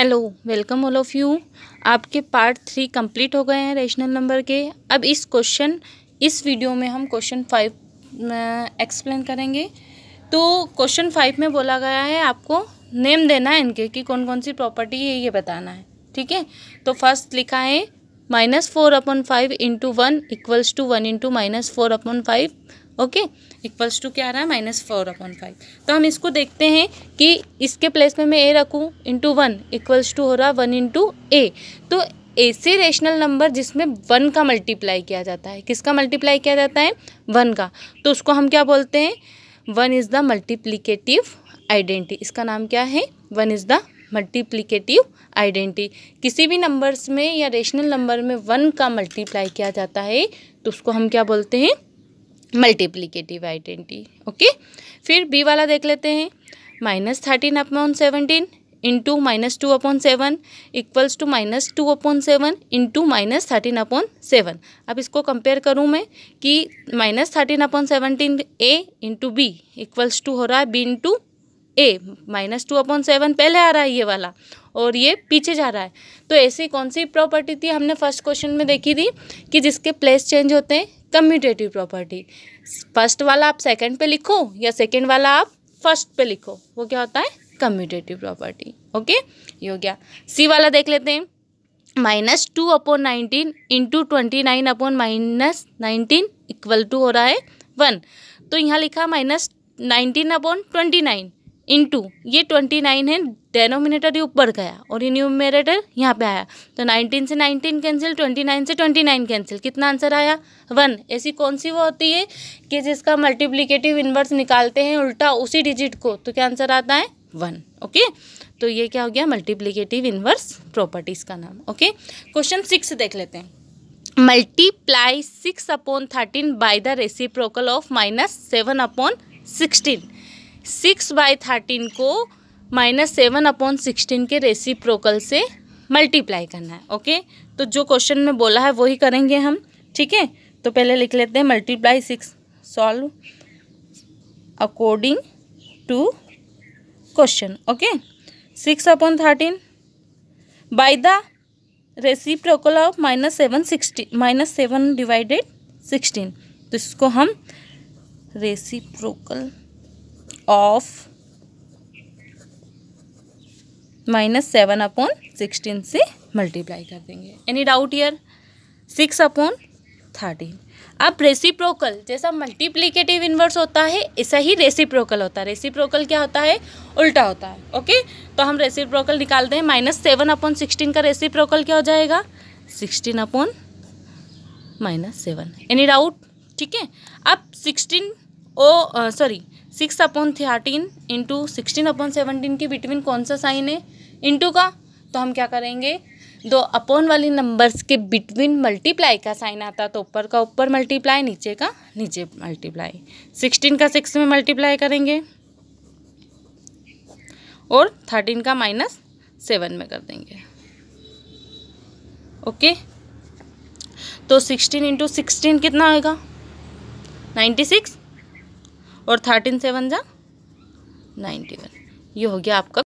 hello welcome all of you आपके part three complete हो गए हैं रेशनल नंबर के अब इस क्वेश्चन इस वीडियो में हम क्वेश्चन फाइव एक्सप्लेन करेंगे तो क्वेश्चन फाइव में बोला गया है आपको नेम देना है इनके कि कौन कौन सी प्रॉपर्टी है ये बताना है ठीक है तो फर्स्ट लिखा है minus four upon five into one equals to one into minus four upon five okay equals to क्या आ रहा है माइनस फोर अपॉन फाइव तो हम इसको देखते हैं कि इसके प्लेस में मैं ए रखूँ इंटू वन इक्वल्स टू हो रहा है वन इंटू ए तो ऐसे रेशनल नंबर जिसमें वन का मल्टीप्लाई किया जाता है किसका मल्टीप्लाई किया जाता है वन का तो उसको हम क्या बोलते हैं one is the multiplicative identity इसका नाम क्या है one is the multiplicative identity किसी भी नंबर्स में या रेशनल नंबर में वन का मल्टीप्लाई किया जाता है तो उसको हम क्या बोलते हैं मल्टीप्लीकेटिव आइडेंटिटी ओके फिर बी वाला देख लेते हैं minus thirteen upon seventeen into minus two upon seven equals to minus two upon seven into minus thirteen upon seven अब इसको कंपेयर करूँ मैं कि minus thirteen upon seventeen A into B equals to हो रहा है B into A minus two upon seven पहले आ रहा है ये वाला और ये पीछे जा रहा है तो ऐसी कौन सी प्रॉपर्टी थी हमने फर्स्ट क्वेश्चन में देखी थी कि जिसके प्लेस चेंज होते हैं कम्यूटेटिव प्रॉपर्टी फर्स्ट वाला आप सेकंड पे लिखो या सेकंड वाला आप फर्स्ट पे लिखो वो क्या होता है कम्यूटेटिव प्रॉपर्टी ओके ये हो गया सी वाला देख लेते हैं minus two upon nineteen into twenty nine upon minus nineteen equal to हो रहा है वन तो यहाँ लिखा minus nineteen upon twenty nine into ये ट्वेंटी नाइन है डेनोमिनेटर ये ऊपर गया और ये न्यूमिनेटर यहाँ पे आया तो नाइनटीन से नाइनटीन कैंसिल ट्वेंटी नाइन से ट्वेंटी नाइन कैंसिल कितना आंसर आया वन ऐसी कौन सी वो होती है कि जिसका मल्टीप्लीकेटिव इन्वर्स निकालते हैं उल्टा उसी डिजिट को तो क्या आंसर आता है वन ओके तो ये क्या हो गया मल्टीप्लीकेटिव इन्वर्स प्रॉपर्टीज़ का नाम ओके क्वेश्चन सिक्स देख लेते हैं multiply six upon thirteen by the reciprocal of minus seven upon sixteen six by thirteen को माइनस सेवन अपॉन सिक्सटीन के रेसिप्रोकल से मल्टीप्लाई करना है ओके तो जो क्वेश्चन में बोला है वही करेंगे हम ठीक है तो पहले लिख लेते हैं multiply six solve according to question okay six upon thirteen by the reciprocal of minus seven sixteen minus seven divided sixteen तो इसको हम reciprocal of minus seven upon sixteen से मल्टीप्लाई कर देंगे any doubt here six upon thirteen अब reciprocal जैसा multiplicative inverse होता है ऐसा ही रेसिप्रोकल होता है रेसिप्रोकल क्या होता है उल्टा होता है ओके तो हम रेसिप्रोकल निकालते हैं माइनस सेवन अपॉन सिक्सटीन का रेसिप्रोकल क्या हो जाएगा sixteen upon minus seven any doubt ठीक है अब sixteen oh sorry six upon thirteen into sixteen upon seventeen के बिटवीन कौन सा साइन है इंटू का तो हम क्या करेंगे दो अपॉन वाले नंबर्स के बिटवीन मल्टीप्लाई का साइन आता तो ऊपर का ऊपर मल्टीप्लाई नीचे का नीचे मल्टीप्लाई सिक्सटीन का सिक्स में मल्टीप्लाई करेंगे और थर्टीन का माइनस सेवन में कर देंगे ओके तो सिक्सटीन इंटू सिक्सटीन कितना होगा नाइन्टी सिक्स और थर्टीन सेवन ज़ा नाइन्टी वन ये हो गया आपका